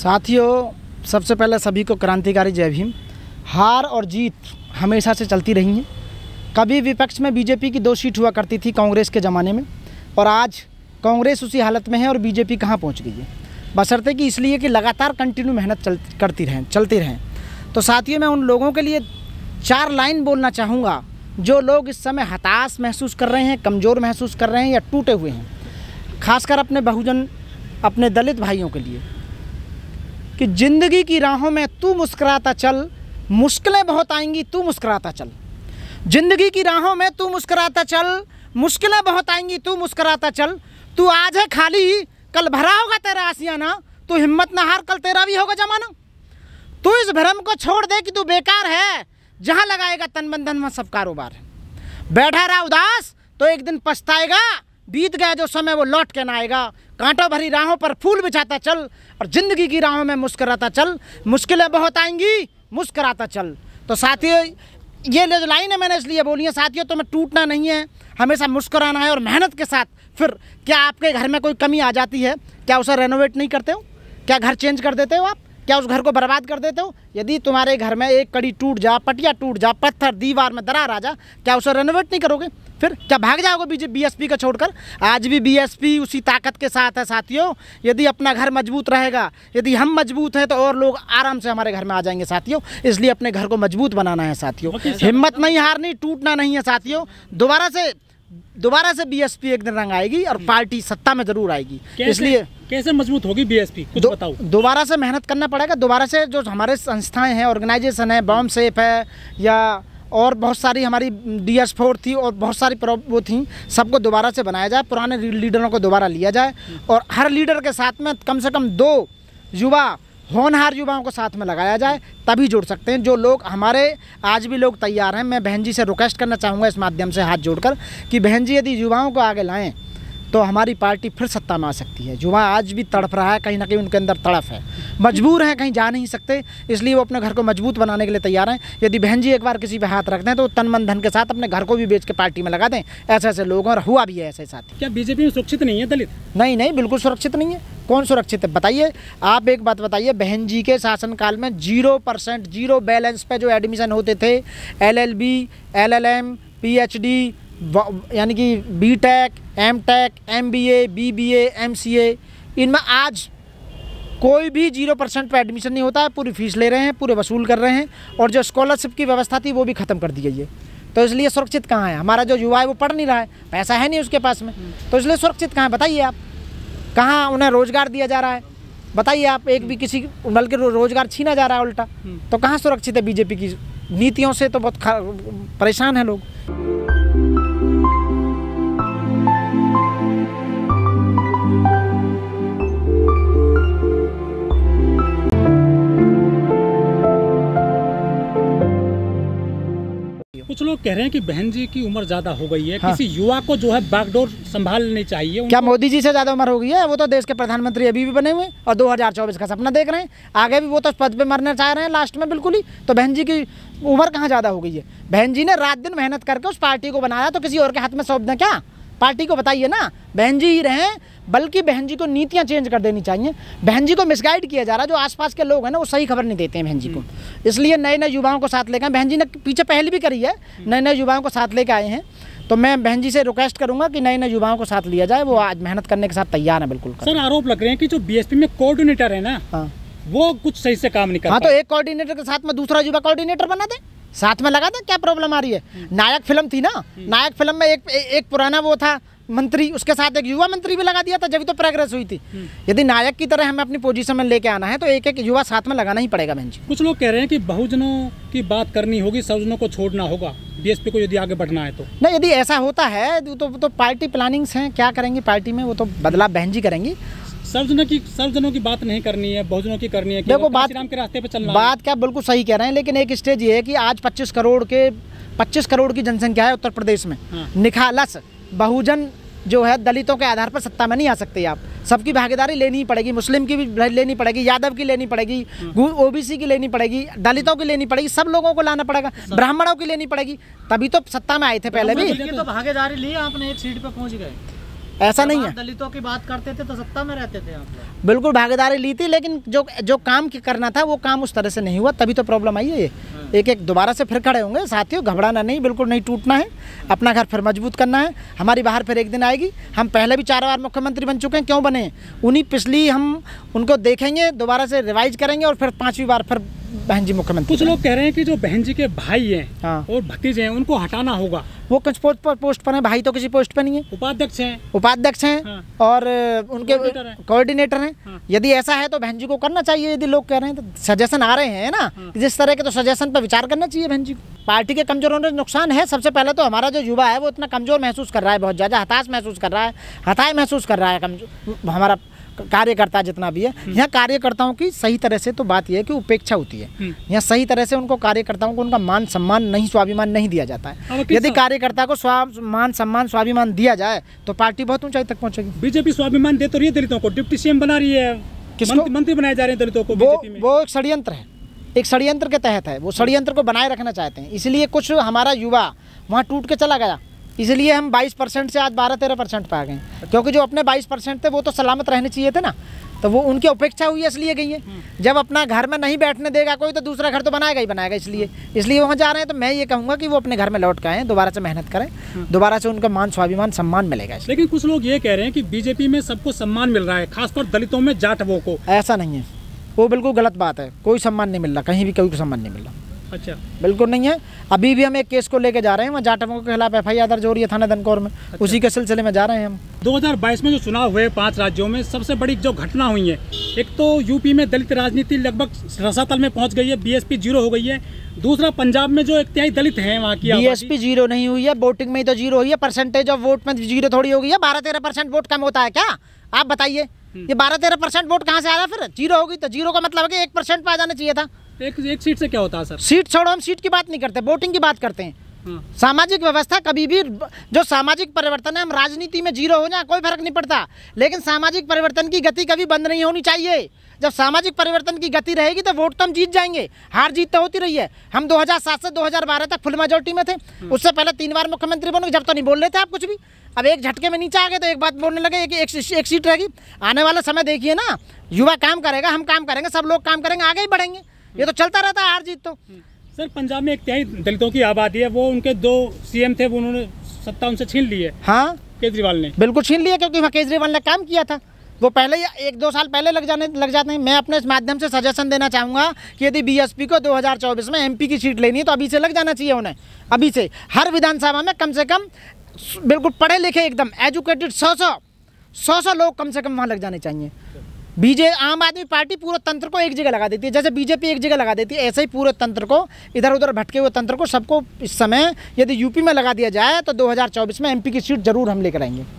साथियों सबसे पहले सभी को क्रांतिकारी जय भीम हार और जीत हमेशा से चलती रही हैं कभी विपक्ष में बीजेपी की दो सीट हुआ करती थी कांग्रेस के ज़माने में और आज कांग्रेस उसी हालत में है और बीजेपी कहाँ पहुँच गई है बशर्ते कि इसलिए कि लगातार कंटिन्यू मेहनत चल करती रहें चलती रहें तो साथियों मैं उन लोगों के लिए चार लाइन बोलना चाहूँगा जो लोग इस समय हताश महसूस कर रहे हैं कमज़ोर महसूस कर रहे हैं या टूटे हुए हैं खासकर अपने बहुजन अपने दलित भाइयों के लिए कि ज़िंदगी की राहों में तू मुस्कराता चल मुश्किलें बहुत आएंगी तू मुस्कराता चल ज़िंदगी की राहों में तू मुस्कराता चल मुश्किलें बहुत आएंगी तू मुस्कराता चल तू आज है खाली कल भरा होगा तेरा आसियाना तू हिम्मत ना हार कल तेरा भी होगा जमाना तू इस भ्रम को छोड़ दे कि तू बेकार है जहाँ लगाएगा तन बंधन वहाँ सब कारोबार है बैठा रहा उदास तो एक दिन पछताएगा बीत गया जो समय वो लौट के ना आएगा कांटों भरी राहों पर फूल बिछाता चल और ज़िंदगी की राहों में मुस्कराता चल मुश्किलें बहुत आएंगी मुस्कराता चल तो साथियों ये जो लाइन है मैंने इसलिए बोली है साथियों तो मैं टूटना नहीं है हमेशा मुस्कराना है और मेहनत के साथ फिर क्या आपके घर में कोई कमी आ जाती है क्या उसे रेनोवेट नहीं करते हो क्या घर चेंज कर देते हो आप क्या उस घर को बर्बाद कर देते हो यदि तुम्हारे घर में एक कड़ी टूट जा पटिया टूट जा पत्थर दीवार में दरार आ जा क्या उसे रेनोवेट नहीं करोगे फिर क्या भाग जाओगे बीजे बीएसपी का छोड़कर आज भी बीएसपी उसी ताकत के साथ है साथियों यदि अपना घर मजबूत रहेगा यदि हम मजबूत हैं तो और लोग आराम से हमारे घर में आ जाएंगे साथियों इसलिए अपने घर को मजबूत बनाना है साथियों हिम्मत नहीं हारनी टूटना नहीं है साथियों दोबारा से दोबारा से बीएसपी एक दिन रंग आएगी और हम्म। पार्टी सत्ता में जरूर आएगी इसलिए कैसे मजबूत होगी बीएसपी कुछ दो, बताओ दोबारा से मेहनत करना पड़ेगा दोबारा से जो हमारे संस्थाएं हैं ऑर्गेनाइजेशन है बॉम्ब सेफ है या और बहुत सारी हमारी डी एस फोर थी और बहुत सारी वो थी सबको दोबारा से बनाया जाए पुराने लीडरों को दोबारा लिया जाए और हर लीडर के साथ में कम से कम दो युवा होनहार युवाओं को साथ में लगाया जाए तभी जुड़ सकते हैं जो लोग हमारे आज भी लोग तैयार हैं मैं बहन जी से रिक्वेस्ट करना चाहूँगा इस माध्यम से हाथ जोड़कर कि बहन जी यदि युवाओं को आगे लाएँ तो हमारी पार्टी फिर सत्ता में आ सकती है युवा आज भी तड़प रहा है कहीं ना कहीं उनके अंदर तड़प है मजबूर हैं कहीं जा नहीं सकते इसलिए वो अपने घर को मजबूत बनाने के लिए तैयार हैं यदि बहन जी एक बार किसी पे हाथ रख दें तो तन मन धन के साथ अपने घर को भी बेच के पार्टी में लगा दें ऐसे ऐसे लोग और हुआ भी है ऐसे साथ क्या बीजेपी में सुरक्षित नहीं है दलित नहीं नहीं बिल्कुल सुरक्षित नहीं है कौन सुरक्षित है बताइए आप एक बात बताइए बहन जी के शासनकाल में जीरो परसेंट जीरो बैलेंस पर जो एडमिशन होते थे L L B L L M P H D यानी कि B tech M tech M B A B B A M C A इनमें आज कोई भी जीरो परसेंट पर एडमिशन नहीं होता है पूरी फीस ले रहे हैं पूरे वसूल कर रहे हैं और जो स्कॉलरशिप की व्यवस्था थी वो भी ख़त्म कर दी गई है तो इसलिए सुरक्षित कहाँ है हमारा जो युवा है वो पढ़ नहीं रहा है पैसा है नहीं उसके पास में तो इसलिए सुरक्षित कहाँ है बताइए आप कहाँ उन्हें रोज़गार दिया जा रहा है बताइए आप एक भी किसी बल्कि के रोज़गार छीना जा रहा है उल्टा तो कहाँ सुरक्षित है बीजेपी की नीतियों से तो बहुत परेशान है लोग कुछ लोग कह रहे हैं कि बहन जी की उम्र ज्यादा हो गई है हाँ। किसी युवा को जो है बागडोर संभालनी चाहिए क्या मोदी जी से ज्यादा उम्र हो गई है वो तो देश के प्रधानमंत्री अभी भी बने हुए और 2024 का सपना देख रहे हैं आगे भी वो तो पद पे मरना चाह रहे हैं लास्ट में बिल्कुल ही तो बहन जी की उम्र कहाँ ज्यादा हो गई है बहन जी ने रात दिन मेहनत करके उस पार्टी को बनाया तो किसी और के हाथ में सौंप दें क्या पार्टी को बताइए ना बहन जी ही रहें बल्कि बहन जी को नीतियाँ चेंज कर देनी चाहिए बहन जी को मिसगाइड किया जा रहा है जो आसपास के लोग हैं ना वो सही खबर नहीं देते हैं बहन जी को इसलिए नए नए युवाओं को साथ लेकर बहन जी ने पीछे पहले भी करी है नए नए युवाओं को साथ लेकर आए हैं तो मैं बहन जी से रिक्वेस्ट करूंगा कि नए नए युवाओं को साथ लिया जाए वो आज मेहनत करने के साथ तैयार है बिल्कुल सर आरोप लग रहे हैं कि जो बी में कोऑर्डिनेटर है ना हाँ। वो कुछ सही से काम नहीं करता हाँ तो एक कोऑर्डिनेटर के साथ में दूसरा युवा कोऑर्डिनेटर बना दे साथ में लगा था क्या प्रॉब्लम आ रही है हम्म। नायक फिल्म थी ना हम्म। नायक फिल्म में एक एक पुराना वो था मंत्री उसके साथ एक युवा मंत्री भी लगा दिया था जब तो प्रोग्रेस हुई थी हम्म। यदि नायक की तरह हमें अपनी पोजीशन में लेके आना है तो एक एक युवा साथ में लगाना ही पड़ेगा बहन जी कुछ लोग कह रहे हैं कि बहुजनों की बात करनी होगी सर्वजनों को छोड़ना होगा बीएसपी को यदि आगे बढ़ना है तो नहीं यदि ऐसा होता है तो, तो, तो पार्टी प्लानिंग्स हैं क्या करेंगी पार्टी में वो तो बदलाव बहन जी करेंगी सर्वजनों की सर्वजनों की बात नहीं करनी है बहुजनों की करनी है देखो बात के रास्ते पे चलना बात क्या बिल्कुल सही कह रहे हैं लेकिन एक स्टेज ये है कि आज 25 करोड़ के 25 करोड़ की जनसंख्या है उत्तर प्रदेश में हाँ। निखालस बहुजन जो है दलितों के आधार पर सत्ता में नहीं आ सकते आप सबकी भागीदारी लेनी पड़ेगी मुस्लिम की भी लेनी पड़ेगी यादव की लेनी पड़ेगी हाँ। ओबीसी की लेनी पड़ेगी दलितों की लेनी पड़ेगी सब लोगों को लाना पड़ेगा ब्राह्मणों की लेनी पड़ेगी तभी तो सत्ता में आए थे पहले भी तो भागीदारी ली आपने एक सीट पर पहुंच गए ऐसा नहीं है दलितों की बात करते थे तो सत्ता में रहते थे आप बिल्कुल भागीदारी ली थी लेकिन जो जो काम करना था वो काम उस तरह से नहीं हुआ तभी तो प्रॉब्लम आई है ये हाँ। एक एक दोबारा से फिर खड़े होंगे साथियों घबराना नहीं बिल्कुल नहीं टूटना है अपना घर फिर मजबूत करना है हमारी बाहर फिर एक दिन आएगी हम पहले भी चार बार मुख्यमंत्री बन चुके हैं क्यों बने उन्हीं पिछली हम उनको देखेंगे दोबारा से रिवाइज करेंगे और फिर पाँचवीं बार फिर बहन जी मुख्यमंत्री कुछ लोग कह रहे हैं कि जो बहन जी के भाई हैं हाँ। और भतीजे हैं उनको हटाना होगा वो कुछ पोस्ट पर पोस्ट पर है भाई तो किसी पोस्ट पर नहीं है उपाध्यक्ष हैं उपाध्यक्ष हैं हाँ। और उनके कोऑर्डिनेटर हैं हाँ। यदि ऐसा है तो बहन जी को करना चाहिए यदि लोग कह रहे हैं तो सजेशन आ रहे हैं ना हाँ। जिस तरह के तो सजेशन पर विचार करना चाहिए बहन जी को पार्टी के कमजोर होने नुकसान है सबसे पहले तो हमारा जो युवा है वो इतना कमजोर महसूस कर रहा है बहुत ज़्यादा हताश महसूस कर रहा है हताश महसूस कर रहा है कमजोर हमारा कार्यकर्ता जितना भी है हम्म। यहाँ कार्यकर्ताओं की सही तरह से तो बात यह है कि उपेक्षा होती है हम्म। यहाँ सही तरह से उनको कार्यकर्ताओं को उनका मान सम्मान नहीं स्वाभिमान नहीं दिया जाता है हाँ, यदि कार्यकर्ता को मान सम्मान स्वाभिमान दिया जाए तो पार्टी बहुत ऊंचाई तक पहुंचेगी बीजेपी स्वाभिमान दे तो रही है दलितों को डिप्टी सीएम बना रही है किसको मंत्री बनाए जा रहे हैं दलितों को वो, वो एक षड्यंत्र है एक षड्यंत्र के तहत है वो षड्यंत्र को बनाए रखना चाहते हैं इसलिए कुछ हमारा युवा वहाँ टूट के चला गया इसलिए हम 22 परसेंट से आज 12 तेरह परसेंट पे आ गए क्योंकि जो अपने 22 परसेंट थे वो तो सलामत रहने चाहिए थे ना तो वो उनकी अपेक्षा हुई इसलिए गई है जब अपना घर में नहीं बैठने देगा कोई तो दूसरा घर तो बनाएगा ही बनाएगा इसलिए इसलिए वहाँ जा रहे हैं तो मैं ये कहूँगा कि वो अपने घर में लौट के आएँ दोबारा से मेहनत करें दोबारा से उनका मान स्वाभिमान सम्मान मिलेगा लेकिन कुछ लोग ये कह रहे हैं कि बीजेपी में सबको सम्मान मिल रहा है खासतौर दलितों में जाटवों को ऐसा नहीं है वो बिल्कुल गलत बात है कोई सम्मान नहीं मिल रहा कहीं भी कोई सम्मान नहीं मिल रहा अच्छा बिल्कुल नहीं है अभी भी हम एक केस को लेके जा रहे हैं वहाँ जाटमों के खिलाफ एफ आई आर दर्ज हो रही है थाना धनकौर में अच्छा। उसी के सिलसिले में जा रहे हैं हम 2022 में जो चुनाव हुए पांच राज्यों में सबसे बड़ी जो घटना हुई है एक तो यूपी में दलित राजनीति लगभग रसातल में पहुंच गई है बीएसपी जीरो हो गई है दूसरा पंजाब में जो एक तिहाई दलित हैं वहाँ की बीएसपी जीरो नहीं हुई है वोटिंग में तो जीरो हुई है परसेंटेज ऑफ वोट में जीरो थोड़ी हो गई है बारह तेरह परसेंट वोट कम होता है क्या आप बताइए ये हम्म। बारह तेरह परसेंट वोट कहाँ से आया फिर जीरो होगी तो जीरो का मतलब है कि एक परसेंट पे आ जाना चाहिए था एक एक सीट से क्या होता है सर सीट छोड़ो हम सीट की बात नहीं करते वोटिंग की बात करते हैं हाँ। सामाजिक व्यवस्था कभी भी जो सामाजिक परिवर्तन है हम राजनीति में जीरो हो जाए कोई फर्क नहीं पड़ता लेकिन सामाजिक परिवर्तन की गति कभी बंद नहीं होनी चाहिए जब सामाजिक परिवर्तन की गति रहेगी तो वोट तो हम जीत जाएंगे हार जीत तो होती रही है हम 2007 से 2012 तक फुल मेजोरिटी में थे हाँ। उससे पहले तीन बार मुख्यमंत्री बनोगे जब तो नहीं बोल रहे थे आप कुछ भी अब एक झटके में नीचे आ गए तो एक बात बोलने लगे एक, एक, एक सीट रहेगी आने वाला समय देखिए ना युवा काम करेगा हम काम करेंगे सब लोग काम करेंगे आगे ही बढ़ेंगे ये तो चलता रहता है हार जीत तो सर पंजाब में एक तिहाई दलितों की आबादी है वो उनके दो सीएम थे वो उन्होंने सत्ता उनसे छीन ली है हाँ केजरीवाल ने बिल्कुल छीन लिया क्योंकि वहाँ केजरीवाल ने काम किया था वो पहले एक दो साल पहले लग जाने लग जाते हैं मैं अपने इस माध्यम से सजेशन देना चाहूँगा कि यदि बीएसपी को 2024 में एमपी की सीट लेनी है तो अभी से लग जाना चाहिए उन्हें अभी से हर विधानसभा में कम से कम बिल्कुल पढ़े लिखे एकदम एजुकेटेड सौ सौ सौ सौ लोग कम से कम वहाँ लग जाने चाहिए बीजे आम आदमी पार्टी पूरे तंत्र को एक जगह लगा देती है जैसे बीजेपी एक जगह लगा देती है ऐसे ही पूरे तंत्र को इधर उधर भटके हुए तंत्र को सबको इस समय यदि यूपी में लगा दिया जाए तो 2024 में एमपी की सीट जरूर हम लेकर आएंगे